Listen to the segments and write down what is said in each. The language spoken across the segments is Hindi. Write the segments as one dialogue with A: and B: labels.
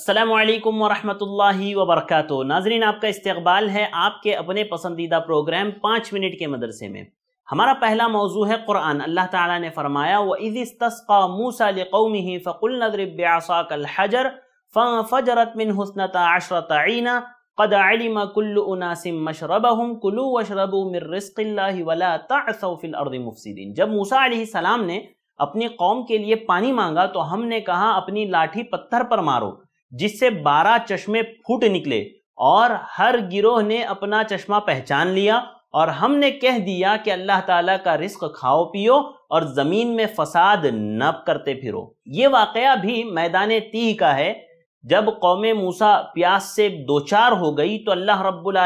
A: असलकम वरहमल वबरक नाजरीन आपका इस्तबाल है आपके अपने पसंदीदा प्रोग्राम पाँच मिनट के मदरसे में हमारा पहला मौजू है क़ुरान अल्लाह ताला ने फरमाया वो इज़ तस्का मूसा कौमी फ़कुल नदरबासा कल हजर फ़जरत मिन हसनता अशरत आइना कद अलिमा कुल्लु उनासिम मशरबहम कुलु वशरबु मिर रिस्क़िल्लाहि वला तअसौफिल अर्दि मुफसिदीन जब मूसा अलैहि ने अपनी कौम के लिए पानी मांगा तो हमने कहा अपनी लाठी पत्थर पर मारो जिससे बारह चश्मे फूट निकले और हर गिरोह ने अपना चश्मा पहचान लिया और हमने कह दिया कि अल्लाह ताला का रिस्क खाओ पियो और ज़मीन में फसाद न करते फिरो ये वाक़ भी मैदान तीह का है जब कौम मूसा प्यास से दो चार हो गई तो अल्लाह रब्बुल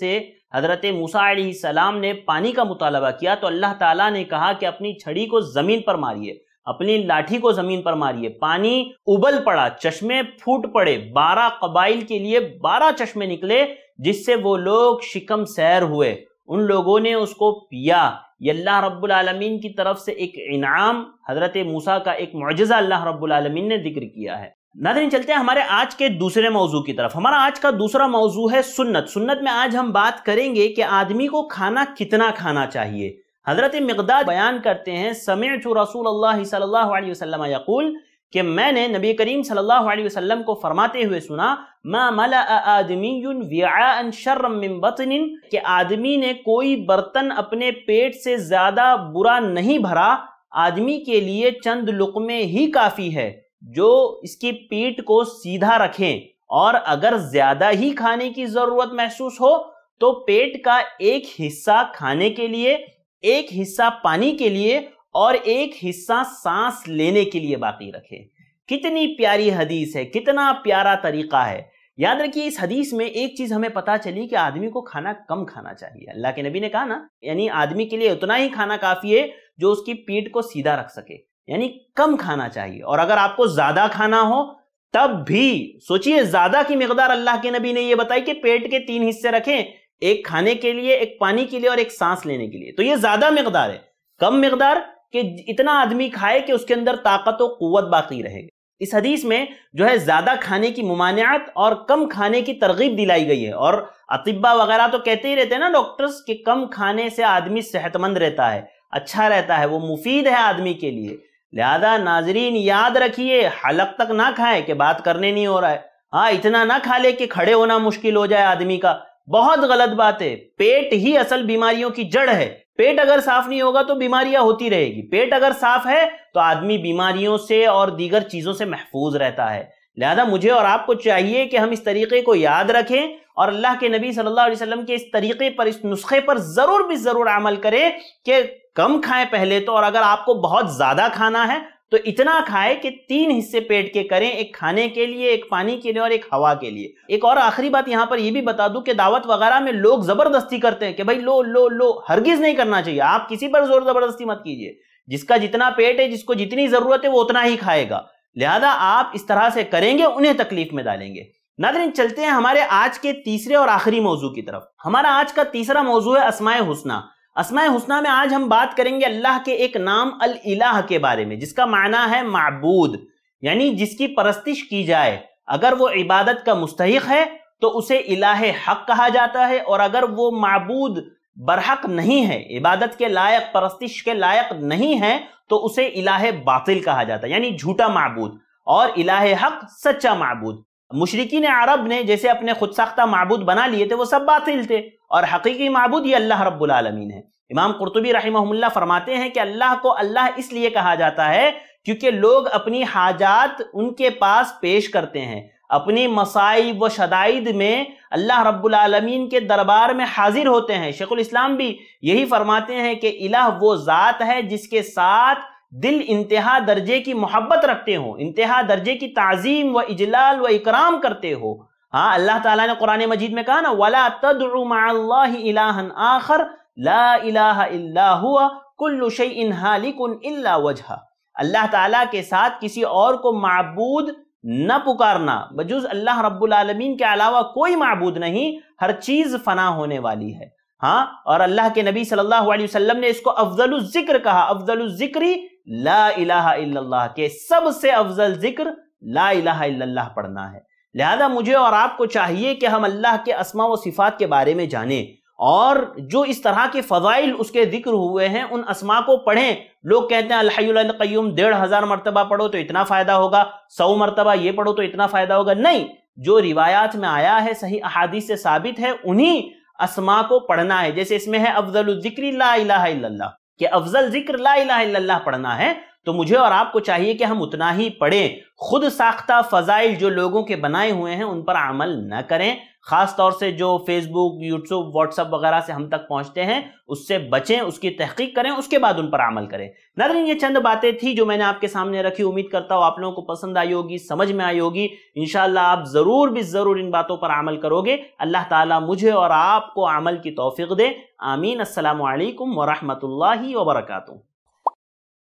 A: से हज़रत मूसा सलाम ने पानी का मुतालबा किया तो अल्लाह ताला ने कहा कि अपनी छड़ी को ज़मीन पर मारिए अपनी लाठी को जमीन पर मारिए पानी उबल पड़ा चश्मे फूट पड़े बारह कबाइल के लिए बारह चश्मे निकले जिससे वो लोग शिकम सैर हुए उन लोगों ने उसको पिया ये अल्लाह रब्बुल आलमीन की तरफ से एक इनाम हजरत मूसा का एक मुजजा अल्लाह रब्बुल आलमीन ने जिक्र किया है नादरीन चलते हैं हमारे आज के दूसरे मौजू की तरफ हमारा आज का दूसरा मौजू है सुन्नत सुन्नत में आज हम बात करेंगे कि आदमी को खाना कितना खाना चाहिए हज़रत मकदार बयान करते हैं समय चु रसूल अल्लाह कि मैंने नबी करीम सल्लल्लाहु अलैहि वसल्लम को फरमाते हुए सुना मा मला आदमी आदमी ने कोई बर्तन अपने पेट से ज़्यादा बुरा नहीं भरा आदमी के लिए चंद लुकमे ही काफ़ी है जो इसकी पीठ को सीधा रखें और अगर ज़्यादा ही खाने की ज़रूरत महसूस हो तो पेट का एक हिस्सा खाने के लिए एक हिस्सा पानी के लिए और एक हिस्सा सांस लेने के लिए बाकी रखे कितनी प्यारी हदीस है कितना प्यारा तरीका है याद रखिए इस हदीस में एक चीज हमें पता चली कि आदमी को खाना कम खाना चाहिए अल्लाह के नबी ने कहा ना यानी आदमी के लिए उतना ही खाना काफी है जो उसकी पीठ को सीधा रख सके यानी कम खाना चाहिए और अगर आपको ज्यादा खाना हो तब भी सोचिए ज्यादा की मकदार अल्लाह के नबी ने यह बताई कि पेट के तीन हिस्से रखें एक खाने के लिए एक पानी के लिए और एक सांस लेने के लिए तो ये ज्यादा मकदार है कम मकदार कि इतना आदमी खाए कि उसके अंदर ताकत और कुत बाकी रहे इस हदीस में जो है ज्यादा खाने की ममानियात और कम खाने की तरगीब दिलाई गई है और अतिबा वगैरह तो कहते ही रहते हैं ना डॉक्टर्स कि कम खाने से आदमी सेहतमंद रहता है अच्छा रहता है वो मुफीद है आदमी के लिए लिहाजा नाजरीन याद रखिए हलक तक ना खाएं कि बात करने नहीं हो रहा है हाँ इतना ना खा ले कि खड़े होना मुश्किल हो जाए आदमी का बहुत गलत बात है पेट ही असल बीमारियों की जड़ है पेट अगर साफ नहीं होगा तो बीमारियां होती रहेगी पेट अगर साफ है तो आदमी बीमारियों से और दीगर चीजों से महफूज रहता है लिहाजा मुझे और आपको चाहिए कि हम इस तरीके को याद रखें और अल्लाह के नबी सल्लल्लाहु अलैहि वसल्लम के इस तरीके पर इस नुस्खे पर जरूर भी जरूर अमल करें कि कम खाएं पहले तो और अगर आपको बहुत ज्यादा खाना है तो इतना खाए कि तीन हिस्से पेट के करें एक खाने के लिए एक पानी के लिए और एक हवा के लिए एक और आखिरी बात यहां पर यह भी बता दूं कि दावत वगैरह में लोग जबरदस्ती करते हैं कि भाई लो लो लो हरगिज नहीं करना चाहिए आप किसी पर जोर जबरदस्ती मत कीजिए जिसका जितना पेट है जिसको जितनी जरूरत है वो उतना ही खाएगा लिहाजा आप इस तरह से करेंगे उन्हें तकलीफ में डालेंगे नादरीन चलते हैं हमारे आज के तीसरे और आखिरी मौजू की तरफ हमारा आज का तीसरा मौजू है असमाय हुसना असमाय हुसना में आज हम बात करेंगे अल्लाह के एक नाम अल इलाह के बारे में जिसका माना है मबूद यानी जिसकी परस्तिश की जाए अगर वो इबादत का मुस्तक है तो उसे इलाह हक कहा जाता है और अगर वो मबूद बरहक नहीं है इबादत के लायक परस्तिश के लायक नहीं है तो उसे इलाह बातिल कहा जाता है यानी झूठा मबूद और इलाह हक सच्चा मबूद मुशरकिन अरब ने जैसे अपने खुद साख्ता महबूद बना लिए थे वो सब बातिल थे और हकीकी महबूद ये अल्लाह रब्बुलमीन है इमाम कुरतुबी रही फरमाते हैं कि अल्लाह को अल्लाह इसलिए कहा जाता है क्योंकि लोग अपनी हाजात उनके पास पेश करते हैं अपनी मसाइब व शदाइद में अल्लाह रब्बुलमीन के दरबार में हाजिर होते हैं शेखुल इस्लाम भी यही फरमाते हैं कि इलाह वो ज़ात है जिसके साथ दिल इंतहा दर्जे की मोहब्बत रखते हो इंतहा दर्जे की तज़ीम व इजलाल व इकराम करते हो हाँ अल्लाह ताला ने कुरान मजीद में कहा ना वला तदरुमाल्लाहन आखर ला इलाहा इल्ला हुआ कुल्लु शैइन हालिकुन इल्ला अल्लाह ताला के साथ किसी और को मबूद न पुकारना बजूज अल्लाह रब्बुल आलमीन के अलावा कोई मबूद नहीं हर चीज़ फना होने वाली है हाँ और अल्लाह के नबी सल्लल्लाहु अलैहि वसल्लम ने इसको अफजल जिक्र कहा अफजल जिक्री ला के सबसे अफजल जिक्र ला इलाहा पढ़ना है लिहाजा मुझे और आपको चाहिए कि हम अल्लाह के असमा व सिफात के बारे में जाने और जो इस तरह के फ़जाइल उसके जिक्र हुए हैं उन असमा को पढ़ें लोग कहते हैं अल्लाम डेढ़ हज़ार मरतबा पढ़ो तो इतना फ़ायदा होगा सौ मरतबा ये पढ़ो तो इतना फ़ायदा होगा नहीं जो रिवायात में आया है सही अहादी से साबित है उन्हीं असमा को पढ़ना है जैसे इसमें है अफजल ला कि अफजल जिक्र ला इला पढ़ना है तो मुझे और आपको चाहिए कि हम उतना ही पढ़ें खुद साख्ता फ़जाइल जो लोगों के बनाए हुए हैं उन पर अमल न करें ख़ास तौर से जो फेसबुक यूट्यूब व्हाट्सअप वगैरह से हम तक पहुंचते हैं उससे बचें उसकी तहकीक करें उसके बाद उन पर अमल करें नदरिन ये चंद बातें थी जो मैंने आपके सामने रखी उम्मीद करता हूँ आप लोगों को पसंद आई होगी समझ में आई होगी इन आप ज़रूर भी ज़रूर इन बातों पर अमल करोगे अल्लाह ताली मुझे और आपको अमल की तोफ़ी दे आमीन असल वरहमल वर्का